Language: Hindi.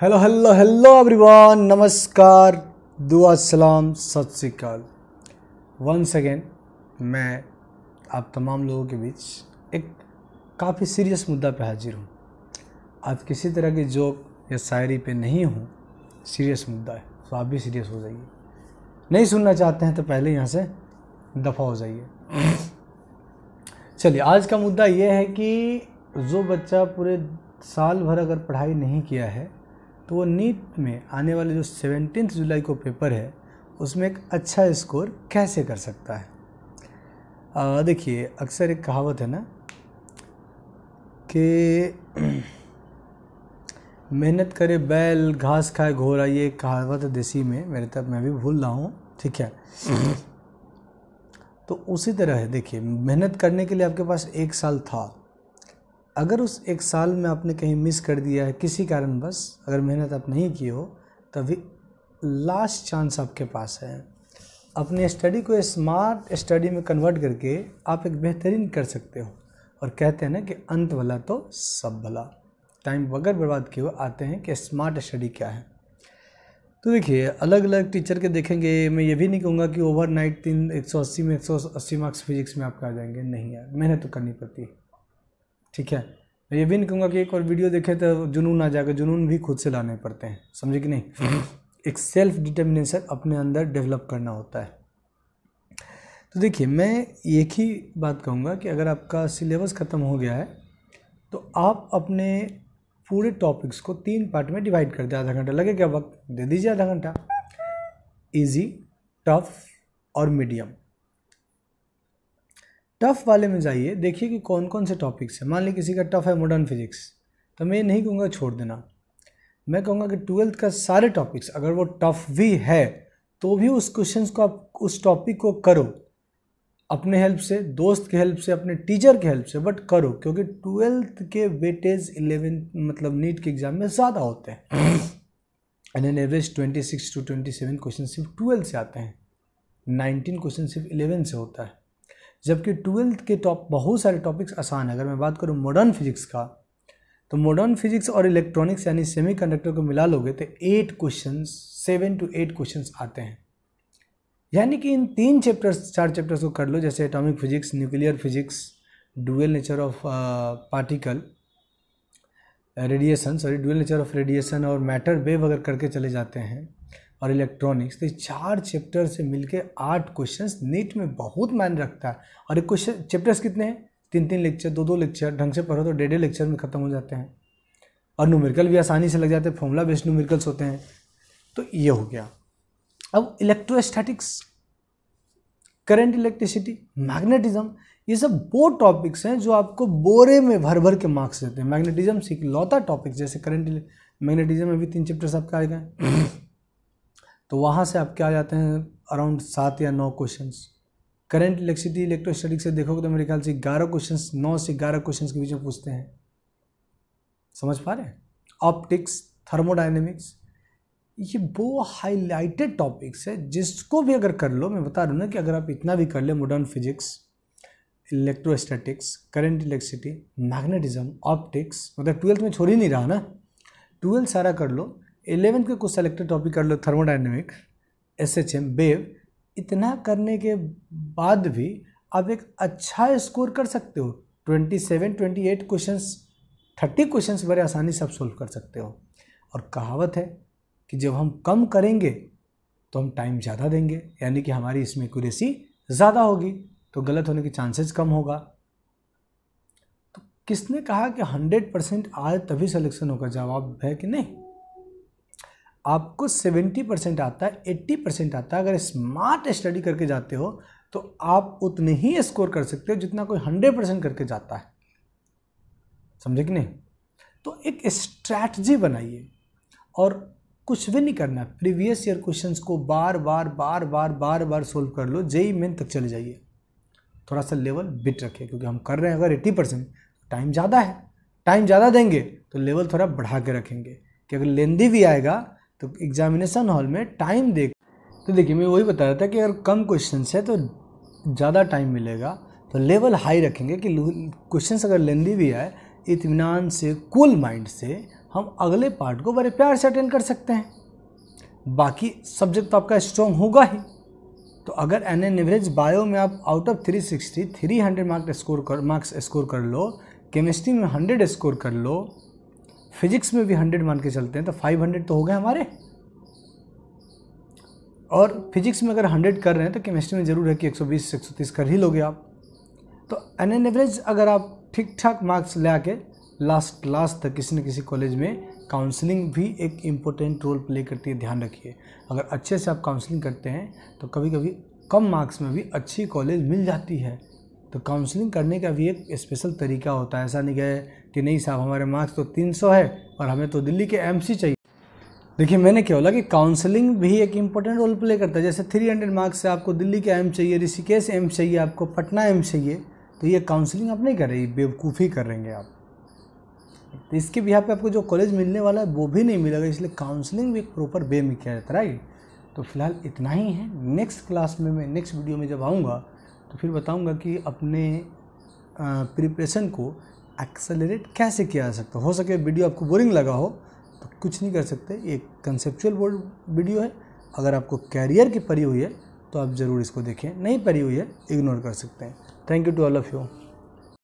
हेलो हेलो हेलो एवरीवन नमस्कार दुआ सलाम सत श्रीकाल वंस अगेन मैं आप तमाम लोगों के बीच एक काफ़ी सीरियस मुद्दा पर हाजिर हूँ आज किसी तरह की जोक या शायरी पे नहीं हूँ सीरियस मुद्दा है तो आप भी सीरियस हो जाइए नहीं सुनना चाहते हैं तो पहले यहाँ से दफ़ा हो जाइए चलिए आज का मुद्दा ये है कि जो बच्चा पूरे साल भर अगर पढ़ाई नहीं किया है तो वो नीट में आने वाले जो सेवनटीन जुलाई को पेपर है उसमें एक अच्छा स्कोर कैसे कर सकता है देखिए अक्सर एक कहावत है ना कि मेहनत करे बैल घास खाए घोरा ये कहावत है देसी में मेरे तब मैं भी भूल रहा हूँ ठीक है हम्म। तो उसी तरह है देखिए मेहनत करने के लिए आपके पास एक साल था अगर उस एक साल में आपने कहीं मिस कर दिया है किसी कारण बस अगर मेहनत आप नहीं की हो तभी लास्ट चांस आपके पास है अपने स्टडी को स्मार्ट स्टडी में कन्वर्ट करके आप एक बेहतरीन कर सकते हो और कहते हैं ना कि अंत भला तो सब भला टाइम बगैर बर्बाद किए हुए आते हैं कि स्मार्ट स्टडी क्या है तो देखिए अलग अलग टीचर के देखेंगे मैं ये भी नहीं कहूँगा कि ओवरनाइट तीन एक सौ अस्सी में एक सौ अस्सी मार्क्स फिजिक्स में आपके आ जाएंगे नहीं यार मेहनत तो करनी पड़ती है ठीक है मैं ये भी नहीं कहूँगा कि एक और वीडियो देखे तो जुनून आ जाएगा जुनून भी खुद से लाने पड़ते हैं समझे कि नहीं हम्म। एक सेल्फ डिटर्मिनेशन अपने अंदर डेवलप करना होता है तो देखिए मैं एक ही बात कहूँगा कि अगर आपका सिलेबस ख़त्म हो गया है तो आप अपने पूरे टॉपिक्स को तीन पार्ट में डिवाइड कर दें आधा घंटा लगेगा वक्त दे दीजिए आधा घंटा इजी टफ और मीडियम टफ वाले में जाइए देखिए कि कौन कौन से टॉपिक्स हैं मान लीजिए किसी का टफ है मॉडर्न फिजिक्स तो मैं ये नहीं कहूँगा छोड़ देना मैं कहूँगा कि ट्वेल्थ का सारे टॉपिक्स अगर वो टफ भी है तो भी उस क्वेश्चन को आप उस टॉपिक को करो अपने हेल्प से दोस्त के हेल्प से अपने टीचर के हेल्प से बट करो क्योंकि ट्वेल्थ के वेटेज इलेवेंथ मतलब नीट के एग्ज़ाम में ज़्यादा होते हैं and an average twenty six to twenty seven question सिर्फ ट्वेल्थ से आते हैं नाइनटीन क्वेश्चन सिर्फ इलेवन से होता है जबकि ट्वेल्थ के टॉप बहुत सारे टॉपिक्स आसान है अगर मैं बात करूँ मॉडर्न फिजिक्स का तो मॉडर्न फिजिक्स और इलेक्ट्रॉनिक्स यानी सेमी कंडक्टर को मिला लोगे तो eight question seven to eight question आते हैं यानी कि इन तीन चैप्टर्स चार चैप्टर्स को कर लो जैसे atomic physics nuclear physics dual nature of particle radiation sorry dual nature of radiation और मैटर वेव अगर करके चले जाते हैं और इलेक्ट्रॉनिक्स तो ये चार चैप्टर से मिलकर आठ क्वेश्चंस नीट में बहुत मान रखता है और एक क्वेश्चन चैप्टर्स कितने हैं तीन तीन लेक्चर दो दो लेक्चर ढंग से पढ़ो तो डेढ़ डेढ़ लेक्चर में ख़त्म हो जाते हैं और न्यूमेरिकल भी आसानी से लग जाते हैं फॉर्मूला बेस्ड न्यूमेरिकल्स होते हैं तो ये हो गया अब इलेक्ट्रोस्टैटिक्स करंट इलेक्ट्रिसिटी मैग्नेटिज्म ये सब वो टॉपिक्स हैं जो आपको बोरे में भर भर के मार्क्स देते हैं मैग्नेटिज्म सीख लौता टॉपिक्स जैसे करंट मैग्नेटिज्म में भी तीन चैप्टर्स आपके आ गए तो वहाँ से आपके आ जाते हैं अराउंड सात या नौ क्वेश्चन करेंट इलेक्ट्रिसिटी इलेक्ट्रोस्टैटिक से देखोगे तो मेरे ख्याल से ग्यारह क्वेश्चन नौ से ग्यारह क्वेश्चन के बीच में पूछते हैं समझ पा रहे हैं ऑप्टिक्स थर्मोडाइनमिक्स ये वो हाईलाइटेड टॉपिक्स है जिसको भी अगर कर लो मैं बता रहा हूँ ना कि अगर आप इतना भी कर ले modern physics electrostatics current electricity magnetism optics मतलब ट्वेल्थ में छोड़ ही नहीं रहा ना ट्वेल्थ सारा कर लो एलेवेंथ के कुछ सेलेक्टेड टॉपिक कर लो thermodynamic S H M wave इतना करने के बाद भी आप एक अच्छा स्कोर कर सकते हो twenty seven twenty eight question thirty question बड़े आसानी से आप सोल्व कर सकते हो और कहावत है कि जब हम कम करेंगे तो हम टाइम ज़्यादा देंगे यानी कि हमारी इसमें क्यूरेसी ज़्यादा होगी तो गलत होने के चांसेस कम होगा तो किसने कहा कि हंड्रेड परसेंट आज तभी सिलेक्शन होगा जवाब है कि नहीं आपको 70 परसेंट आता है 80 परसेंट आता है अगर स्मार्ट स्टडी करके जाते हो तो आप उतने ही स्कोर कर सकते हो जितना कोई 100 परसेंट करके जाता है समझे कि नहीं तो एक स्ट्रैटजी बनाइए और कुछ भी नहीं करना प्रीवियस ईयर क्वेश्चन को बार बार बार बार बार बार सोल्व कर लो जेई मेन तक चले जाइए थोड़ा सा लेवल बिट रखे क्योंकि हम कर रहे हैं अगर एट्टी परसेंट टाइम ज़्यादा है टाइम ज़्यादा देंगे तो लेवल थोड़ा बढ़ा के रखेंगे कि अगर लेंदी भी आएगा तो एग्जामिनेशन हॉल में टाइम देख तो देखिए मैं वही बता रहा था कि अगर कम क्वेश्चन है तो ज़्यादा टाइम मिलेगा तो लेवल हाई रखेंगे कि क्वेश्चन अगर लेंदी भी है इतमान से कूल माइंड से हम अगले पार्ट को बड़े प्यार से अटेंड कर सकते हैं बाकी सब्जेक्ट तो आपका स्ट्रॉन्ग होगा ही तो अगर एन एन एवरेज बायो में आप आउट ऑफ 360 300 मार्क्स स्कोर कर मार्क्स स्कोर कर लो केमिस्ट्री में 100 स्कोर कर लो फिजिक्स में भी हंड्रेड मान के चलते हैं तो फाइव हंड्रेड तो हो गए हमारे और फिजिक्स में अगर हंड्रेड कर रहे हैं तो केमिस्ट्री में ज़रूर है कि एक सौ बीस एक सौ तीस कर ही लोगे आप तो एन एन एवरेज अगर आप ठीक ठाक मार्क्स ले आके लास्ट लास्ट तक किसी न किसी कॉलेज में काउंसलिंग भी एक इम्पोर्टेंट रोल प्ले करती है ध्यान रखिए अगर अच्छे से आप काउंसलिंग करते हैं तो कभी कभी कम मार्क्स में भी अच्छी कॉलेज मिल जाती है तो काउंसलिंग करने का भी एक स्पेशल तरीका होता है ऐसा नहीं गए कि नहीं साहब हमारे मार्क्स तो 300 है और हमें तो दिल्ली के एम चाहिए देखिए मैंने क्या बोला कि काउंसलिंग भी एक इम्पोर्टेंट रोल प्ले करता है जैसे 300 मार्क्स से आपको दिल्ली के एम चाहिए ऋषिकेश एम चाहिए आपको पटना एम चाहिए तो ये काउंसलिंग आप नहीं कर रहे बेवकूफ़ी करेंगे आप तो इसके भी यहाँ पे आपको जो कॉलेज मिलने वाला है वो भी नहीं मिलेगा इसलिए काउंसलिंग भी एक प्रॉपर वे में किया जाता है राइट तो फिलहाल इतना ही है नेक्स्ट क्लास में मैं नेक्स्ट वीडियो में जब आऊँगा तो फिर बताऊँगा कि अपने प्रिपरेशन को एक्सेलरेट कैसे किया जा सकता हो सके वीडियो आपको बोरिंग लगा हो तो कुछ नहीं कर सकते ये कंसेप्चुअल बोर्ड वीडियो है अगर आपको कैरियर की परी हुई है तो आप ज़रूर इसको देखें नहीं परी हुई है इग्नोर कर सकते हैं thank you to all of you